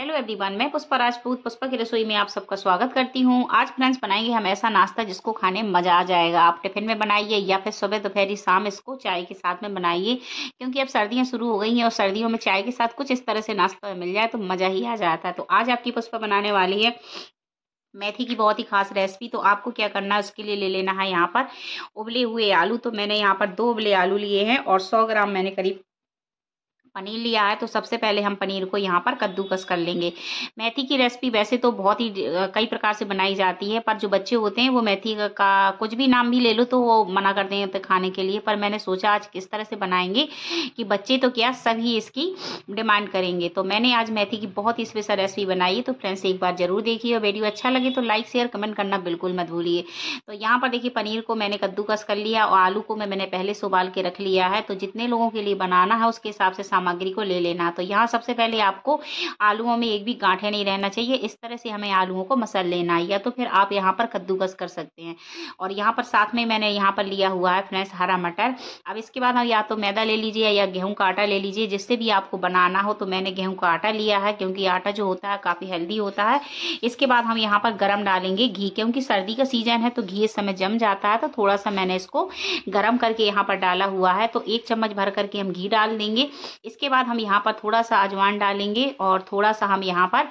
hello everyone मैं पुष्पा राजपूत पुष्पा की रसोई में आप सबका स्वागत करती हूँ आज फ्रेंड्स बनाएंगे हम ऐसा नाश्ता जिसको खाने में मज़ा आ जाएगा आप टिफिन में बनाइए या फिर सुबह दोपहरी शाम इसको चाय के साथ में बनाइए क्योंकि अब सर्दियाँ शुरू हो गई हैं और सर्दियों में चाय के साथ कुछ इस तरह से नाश्ता मिल जाए तो मज़ा ही आ जाता है तो आज आपकी पुष्पा बनाने वाली है मेथी की बहुत ही खास रेसिपी तो आपको क्या करना है उसके लिए ले लेना है यहाँ पर उबले हुए आलू तो मैंने यहाँ पर दो उबले आलू लिए हैं और सौ ग्राम मैंने करीब पनीर लिया है तो सबसे पहले हम पनीर को यहाँ पर कद्दूकस कर लेंगे मेथी की रेसिपी वैसे तो बहुत ही कई प्रकार से बनाई जाती है पर जो बच्चे होते हैं वो मेथी का कुछ भी नाम भी ले लो तो वो मना कर देते खाने के लिए पर मैंने सोचा आज किस तरह से बनाएंगे कि बच्चे तो क्या सभी इसकी डिमांड करेंगे तो मैंने आज मेथी की बहुत ही स्पेशल रेसिपी बनाई है तो फ्रेंड्स एक बार जरूर देखिए और वीडियो अच्छा लगे तो लाइक शेयर कमेंट करना बिल्कुल मत भूलिए तो यहाँ पर देखिए पनीर को मैंने कद्दूकस कर लिया और आलू को मैं मैंने पहले से उबाल के रख लिया है तो जितने लोगों के लिए बनाना है उसके हिसाब से सामग्री को ले लेना तो यहाँ सबसे पहले आपको आलूओं में एक भी गांठे नहीं रहना चाहिए इस तरह से हमें आलूओं को मसल लेना है या तो फिर आप यहाँ पर कद्दूकस कर सकते हैं और यहाँ पर साथ में मैंने यहाँ पर लिया हुआ है फ्रेंड्स हरा मटर अब इसके बाद हम या तो मैदा ले लीजिए या गेहूँ का आटा ले लीजिए जिससे भी आपको बनाना हो तो मैंने गेहूँ का आटा लिया है क्योंकि आटा जो होता है काफ़ी हेल्दी होता है इसके बाद हम यहाँ पर गर्म डालेंगे घी क्योंकि सर्दी का सीजन है तो घी इस समय जम जाता है तो थोड़ा सा मैंने इसको गर्म करके यहाँ पर डाला हुआ है तो एक चम्मच भर करके हम घी डाल देंगे इसके बाद हम यहाँ पर थोड़ा सा अजवान डालेंगे और थोड़ा सा हम यहाँ पर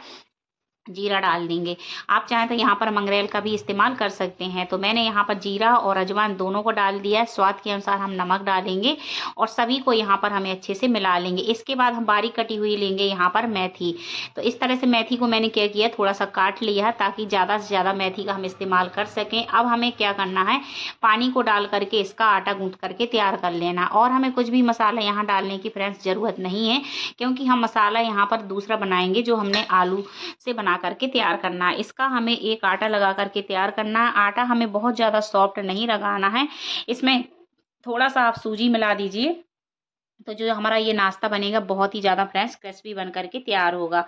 जीरा डाल देंगे आप चाहें तो यहाँ पर मंगरेल का भी इस्तेमाल कर सकते हैं तो मैंने यहाँ पर जीरा और अजवान दोनों को डाल दिया है स्वाद के अनुसार हम नमक डालेंगे और सभी को यहाँ पर हमें अच्छे से मिला लेंगे इसके बाद हम बारीक कटी हुई लेंगे यहाँ पर मेथी तो इस तरह से मेथी को मैंने क्या किया थोड़ा सा काट लिया है ताकि ज़्यादा से ज़्यादा मेथी का हम इस्तेमाल कर सकें अब हमें क्या करना है पानी को डाल करके इसका आटा गूँथ करके तैयार कर लेना और हमें कुछ भी मसाला यहाँ डालने की फ्रेंड्स ज़रूरत नहीं है क्योंकि हम मसाला यहाँ पर दूसरा बनाएंगे जो हमने आलू से बना करके तैयार करना है इसका हमें एक आटा लगा करके तैयार करना है आटा हमें बहुत ज़्यादा सॉफ्ट नहीं लगाना है इसमें थोड़ा सा आप सूजी मिला दीजिए तो जो हमारा ये नाश्ता बनेगा बहुत ही ज़्यादा फ्रेंड्स क्रिस्पी बन करके तैयार होगा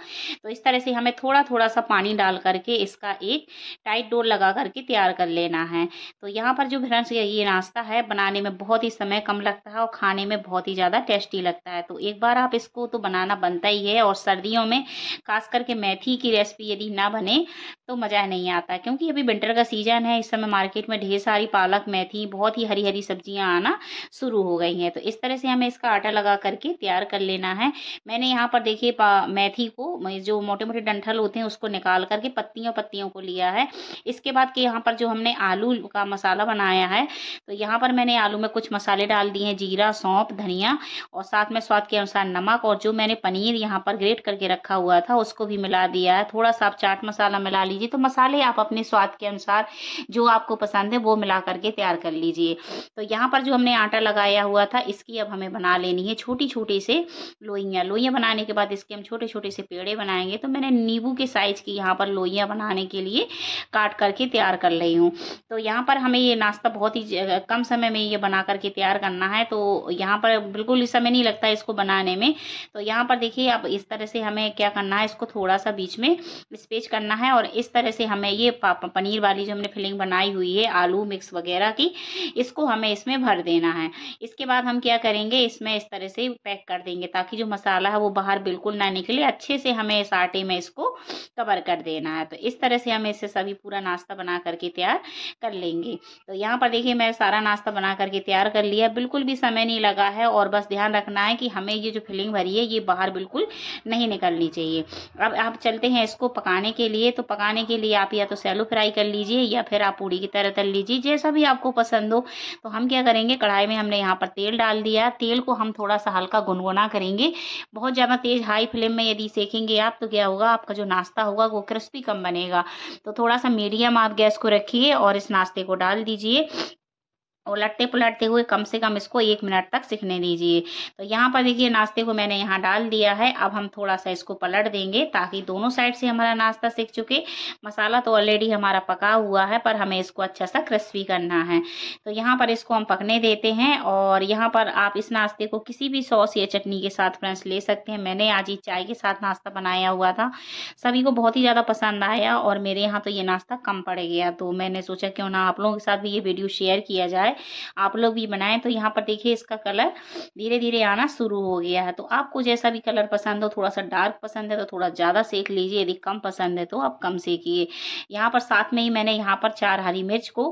तो इस तरह से हमें थोड़ा थोड़ा सा पानी डाल करके इसका एक टाइट डोर लगा करके तैयार कर लेना है तो यहाँ पर जो फ्रेंड्स ये नाश्ता है बनाने में बहुत ही समय कम लगता है और खाने में बहुत ही ज़्यादा टेस्टी लगता है तो एक बार आप इसको तो बनाना बनता ही है और सर्दियों में खास करके मेथी की रेसिपी यदि ना बने तो मज़ा नहीं आता क्योंकि अभी विंटर का सीजन है इस समय मार्केट में ढेर सारी पालक मेथी बहुत ही हरी हरी सब्जियाँ आना शुरू हो गई हैं तो इस तरह से हमें इसका आटा लगा करके तैयार कर लेना है मैंने यहाँ पर देखिए मेथी को जो मोटे मोटे डंठल होते हैं उसको निकाल करके पत्तियों पत्तियों को लिया है इसके बाद के यहाँ पर जो हमने आलू का मसाला बनाया है तो यहाँ पर मैंने आलू में कुछ मसाले डाल दिए हैं जीरा सौंप धनिया और साथ में स्वाद के अनुसार नमक और जो मैंने पनीर यहाँ पर ग्रेट करके रखा हुआ था उसको भी मिला दिया है थोड़ा सा आप चाट मसाला मिला लीजिए तो मसाले आप अपने स्वाद के अनुसार जो आपको पसंद है वो मिला करके तैयार कर लीजिए तो यहाँ पर जो हमने आटा लगाया हुआ था इसकी अब हमें बना लेना लेनी है छोटी छोटी से लोइयाँ लोइयाँ बनाने के बाद इसके हम छोटे छोटे से पेड़े बनाएंगे तो मैंने नींबू के साइज़ की यहाँ पर लोइयाँ बनाने के लिए काट करके तैयार कर रही हूँ तो यहाँ पर हमें ये नाश्ता बहुत ही कम समय में ये बना करके तैयार करना है तो यहाँ पर बिल्कुल समय नहीं लगता इसको बनाने में तो यहाँ पर देखिए अब इस तरह से हमें क्या करना है इसको थोड़ा सा बीच में स्पेच करना है और इस तरह से हमें ये पनीर वाली जो हमने फिलिंग बनाई हुई है आलू मिक्स वगैरह की इसको हमें इसमें भर देना है इसके बाद हम क्या करेंगे इसमें इस तरह से पैक कर देंगे ताकि जो मसाला है वो बाहर बिल्कुल ना निकले अच्छे से हमें इस आटे में इसको कवर कर देना है तो इस तरह से हम इसे सभी पूरा नाश्ता बना करके तैयार कर लेंगे तो यहाँ पर देखिए मैं सारा नाश्ता बना करके तैयार कर लिया बिल्कुल भी समय नहीं लगा है और बस ध्यान रखना है कि हमें ये जो फिलिंग भरी है ये बाहर बिल्कुल नहीं निकलनी चाहिए अब आप चलते हैं इसको पकाने के लिए तो पकाने के लिए आप या तो सैलो फ्राई कर लीजिए या फिर आप पूड़ी की तरह तल लीजिए जैसा भी आपको पसंद हो तो हम क्या करेंगे कढ़ाई में हमने यहाँ पर तेल डाल दिया तेल को हम थोड़ा सा हल्का गुनगुना करेंगे बहुत ज़्यादा तेज़ हाई फ्लेम में यदि सेकेंगे आप तो क्या होगा आपका जो नाश्ता होगा वो क्रिस्पी कम बनेगा तो थोड़ा सा मीडियम आप गैस को रखिए और इस नाश्ते को डाल दीजिए उलटते पुलटते हुए कम से कम इसको एक मिनट तक सीखने दीजिए तो यहाँ पर देखिए नाश्ते को मैंने यहाँ डाल दिया है अब हम थोड़ा सा इसको पलट देंगे ताकि दोनों साइड से हमारा नाश्ता सीख चुके मसाला तो ऑलरेडी हमारा पका हुआ है पर हमें इसको अच्छा सा क्रिस्पी करना है तो यहाँ पर इसको हम पकने देते हैं और यहाँ पर आप इस नाश्ते को किसी भी सॉस या चटनी के साथ फ्रेंड्स ले सकते हैं मैंने आज ही चाय के साथ नाश्ता बनाया हुआ था सभी को बहुत ही ज़्यादा पसंद आया और मेरे यहाँ तो ये नाश्ता कम पड़ गया तो मैंने सोचा क्यों ना आप लोगों के साथ भी ये वीडियो शेयर किया जाए है आप लोग भी बनाएं तो यहाँ पर देखिए इसका कलर धीरे धीरे आना शुरू हो गया है तो आपको जैसा भी कलर पसंद हो थोड़ा सा डार्क पसंद है तो थोड़ा ज़्यादा सेक लीजिए यदि कम पसंद है तो आप कम सेकिए यहाँ पर साथ में ही मैंने यहाँ पर चार हरी मिर्च को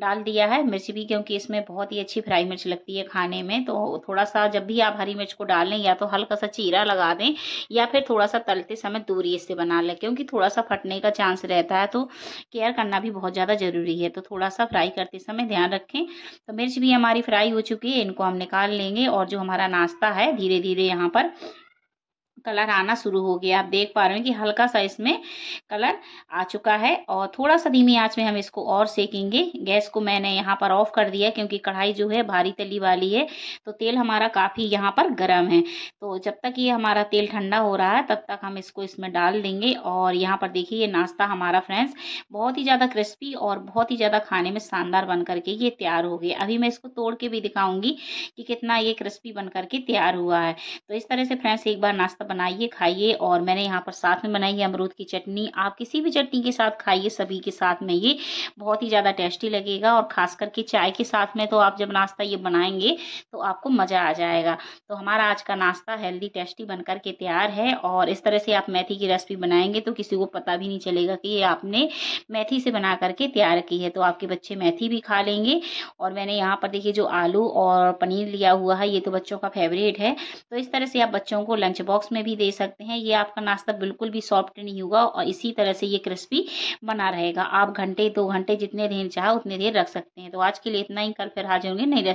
डाल दिया है मिर्च भी क्योंकि इसमें बहुत ही अच्छी फ्राई मिर्च लगती है खाने में तो थोड़ा सा जब भी आप हरी मिर्च को डालें या तो हल्का सा चीरा लगा दें या फिर थोड़ा सा तलते समय दूरी इससे बना लें क्योंकि थोड़ा सा फटने का चांस रहता है तो केयर करना भी बहुत ज़्यादा ज़रूरी है तो थोड़ा सा फ्राई करते समय ध्यान रखें तो मिर्च भी हमारी फ्राई हो चुकी है इनको हम निकाल लेंगे और जो हमारा नाश्ता है धीरे धीरे यहाँ पर कलर आना शुरू हो गया आप देख पा रहे हैं कि हल्का सा इसमें कलर आ चुका है और थोड़ा सा धीमी आंच में हम इसको और सेकेंगे गैस को मैंने यहाँ पर ऑफ कर दिया क्योंकि कढ़ाई जो है भारी तली वाली है तो तेल हमारा काफ़ी यहाँ पर गर्म है तो जब तक ये हमारा तेल ठंडा हो रहा है तब तक हम इसको इसमें डाल देंगे और यहाँ पर देखिए ये नाश्ता हमारा फ्रेंड्स बहुत ही ज़्यादा क्रिस्पी और बहुत ही ज़्यादा खाने में शानदार बन करके ये तैयार हो गया अभी मैं इसको तोड़ के भी दिखाऊंगी कि कितना ये क्रिस्पी बन करके तैयार हुआ है तो इस तरह से फ्रेंड्स एक बार नाश्ता बनाइए खाइए और मैंने यहाँ पर साथ में बनाई है अमरूद की चटनी आप किसी भी चटनी के साथ खाइए सभी के साथ में ये बहुत ही ज़्यादा टेस्टी लगेगा और ख़ास करके चाय के साथ में तो आप जब नाश्ता ये बनाएंगे तो आपको मज़ा आ जाएगा तो हमारा आज का नाश्ता हेल्दी टेस्टी बनकर के तैयार है और इस तरह से आप मेथी की रेसिपी बनाएंगे तो किसी को पता भी नहीं चलेगा कि ये आपने मेथी से बना करके तैयार की है तो आपके बच्चे मेथी भी खा लेंगे और मैंने यहाँ पर देखिए जो आलू और पनीर लिया हुआ है ये तो बच्चों का फेवरेट है तो इस तरह से आप बच्चों को लंच बॉक्स में भी दे सकते हैं ये आपका नाश्ता बिल्कुल भी सॉफ्ट नहीं होगा और इसी तरह से ये क्रिस्पी बना रहेगा आप घंटे दो घंटे जितने देर चाहे उतने देर रख सकते हैं तो आज के लिए इतना ही कल फिर हाजिर होंगे नहीं